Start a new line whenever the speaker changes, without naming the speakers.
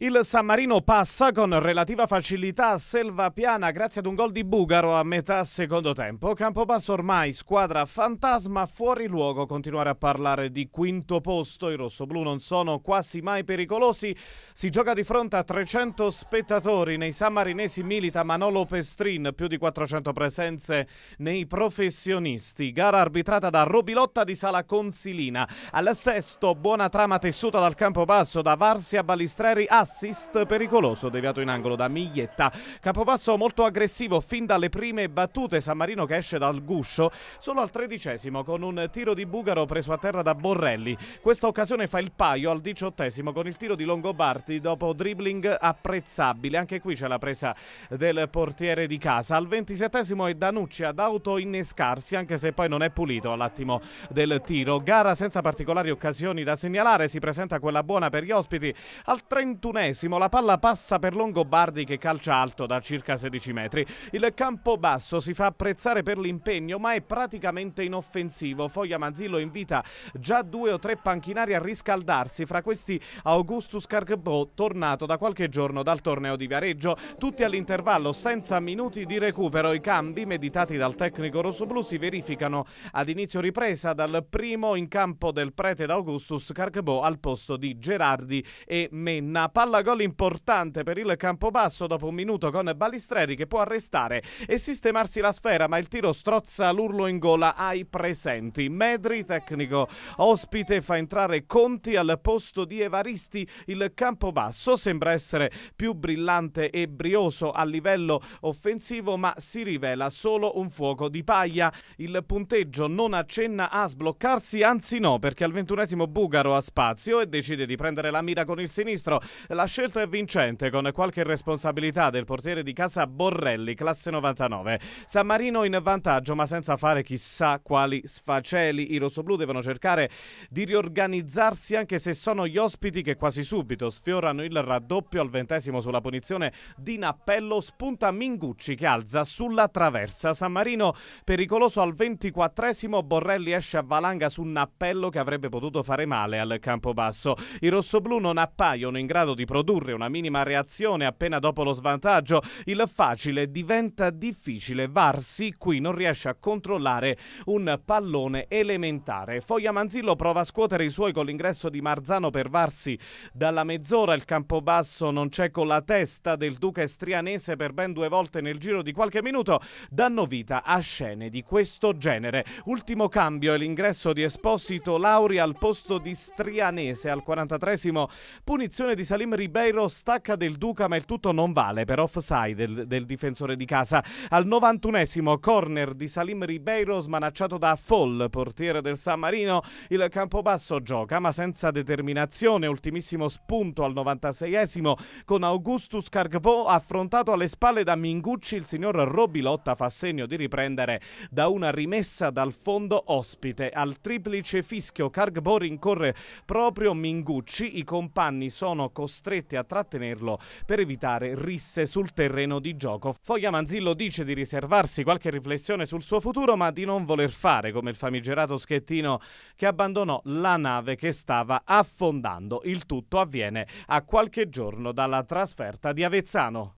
Il San Marino passa con relativa facilità a Selvapiana grazie ad un gol di Bugaro a metà secondo tempo. Campobasso ormai squadra fantasma fuori luogo continuare a parlare di quinto posto. I rossoblù non sono quasi mai pericolosi. Si gioca di fronte a 300 spettatori. Nei sammarinesi milita Manolo Pestrin, più di 400 presenze nei professionisti. Gara arbitrata da Robilotta di Sala Consilina. Al sesto buona trama tessuta dal Campobasso da Varsia Balistreri a assist pericoloso deviato in angolo da Miglietta. Capopasso molto aggressivo fin dalle prime battute. San Marino che esce dal guscio solo al tredicesimo con un tiro di Bugaro preso a terra da Borrelli. Questa occasione fa il paio al diciottesimo con il tiro di Longobardi dopo dribbling apprezzabile. Anche qui c'è la presa del portiere di casa. Al ventisettesimo è Danucci ad auto innescarsi anche se poi non è pulito all'attimo del tiro. Gara senza particolari occasioni da segnalare. Si presenta quella buona per gli ospiti al 31 ventunesimo la palla passa per Longobardi che calcia alto da circa 16 metri. Il campo basso si fa apprezzare per l'impegno ma è praticamente inoffensivo. Foglia Manzillo invita già due o tre panchinari a riscaldarsi, fra questi Augustus Cargbo tornato da qualche giorno dal torneo di Viareggio. Tutti all'intervallo senza minuti di recupero. I cambi meditati dal tecnico rossoblu si verificano ad inizio ripresa dal primo in campo del prete d'Augustus Cargbo al posto di Gerardi e Menna. Palla palla gol importante per il Campobasso dopo un minuto con Balistreri che può arrestare e sistemarsi la sfera, ma il tiro strozza l'urlo in gola ai presenti. Medri, tecnico ospite, fa entrare Conti al posto di Evaristi. Il Campobasso sembra essere più brillante e brioso a livello offensivo, ma si rivela solo un fuoco di paglia. Il punteggio non accenna a sbloccarsi, anzi no, perché al ventunesimo Bugaro ha spazio e decide di prendere la mira con il sinistro la scelta è vincente con qualche responsabilità del portiere di casa Borrelli, classe 99. San Marino in vantaggio ma senza fare chissà quali sfaceli. I rossoblù devono cercare di riorganizzarsi anche se sono gli ospiti che quasi subito sfiorano il raddoppio al ventesimo sulla punizione di Nappello. Spunta Mingucci che alza sulla traversa. San Marino pericoloso al ventiquattresimo. Borrelli esce a valanga su Nappello che avrebbe potuto fare male al campo basso. I rossoblù non appaiono in grado di produrre una minima reazione appena dopo lo svantaggio, il facile diventa difficile. Varsi qui non riesce a controllare un pallone elementare. Foglia Manzillo prova a scuotere i suoi con l'ingresso di Marzano per Varsi dalla mezz'ora. Il campo basso non c'è con la testa del Duca Estrianese per ben due volte nel giro di qualche minuto. Danno vita a scene di questo genere. Ultimo cambio è l'ingresso di Esposito Lauri al posto di Strianese al 43 punizione di Salim Ribeiro stacca del Duca, ma il tutto non vale per offside del, del difensore di casa. Al 91esimo corner di Salim Ribeiro smanacciato da Fall, portiere del San Marino. Il Campobasso gioca ma senza determinazione. Ultimissimo spunto al 96esimo con Augustus Cargbo affrontato alle spalle da Mingucci. Il signor Robilotta fa segno di riprendere da una rimessa dal fondo ospite. Al triplice fischio Cargbo rincorre proprio Mingucci. I compagni sono costretti costrette a trattenerlo per evitare risse sul terreno di gioco. Foglia Manzillo dice di riservarsi qualche riflessione sul suo futuro, ma di non voler fare come il famigerato Schettino che abbandonò la nave che stava affondando. Il tutto avviene a qualche giorno dalla trasferta di Avezzano.